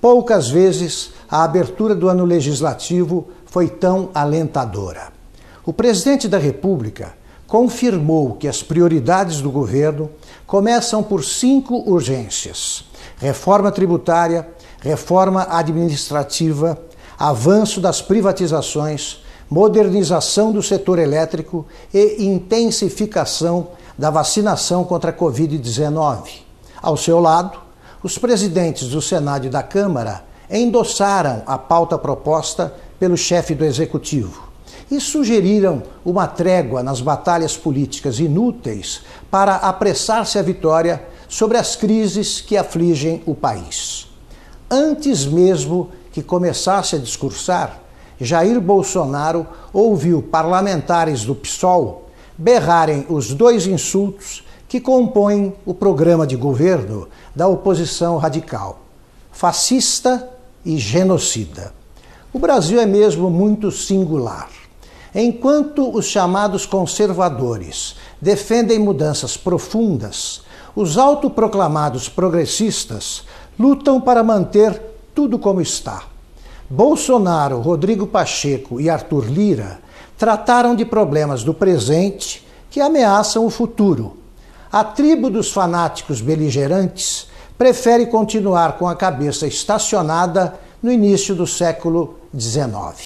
Poucas vezes a abertura do ano legislativo foi tão alentadora. O presidente da República confirmou que as prioridades do governo começam por cinco urgências: reforma tributária, reforma administrativa, avanço das privatizações, modernização do setor elétrico e intensificação da vacinação contra a Covid-19. Ao seu lado, os presidentes do Senado e da Câmara endossaram a pauta proposta pelo chefe do executivo e sugeriram uma trégua nas batalhas políticas inúteis para apressar-se a vitória sobre as crises que afligem o país. Antes mesmo que começasse a discursar, Jair Bolsonaro ouviu parlamentares do PSOL berrarem os dois insultos que compõem o programa de governo da oposição radical, fascista e genocida. O Brasil é mesmo muito singular. Enquanto os chamados conservadores defendem mudanças profundas, os autoproclamados progressistas lutam para manter tudo como está. Bolsonaro, Rodrigo Pacheco e Arthur Lira trataram de problemas do presente que ameaçam o futuro a tribo dos fanáticos beligerantes prefere continuar com a cabeça estacionada no início do século XIX.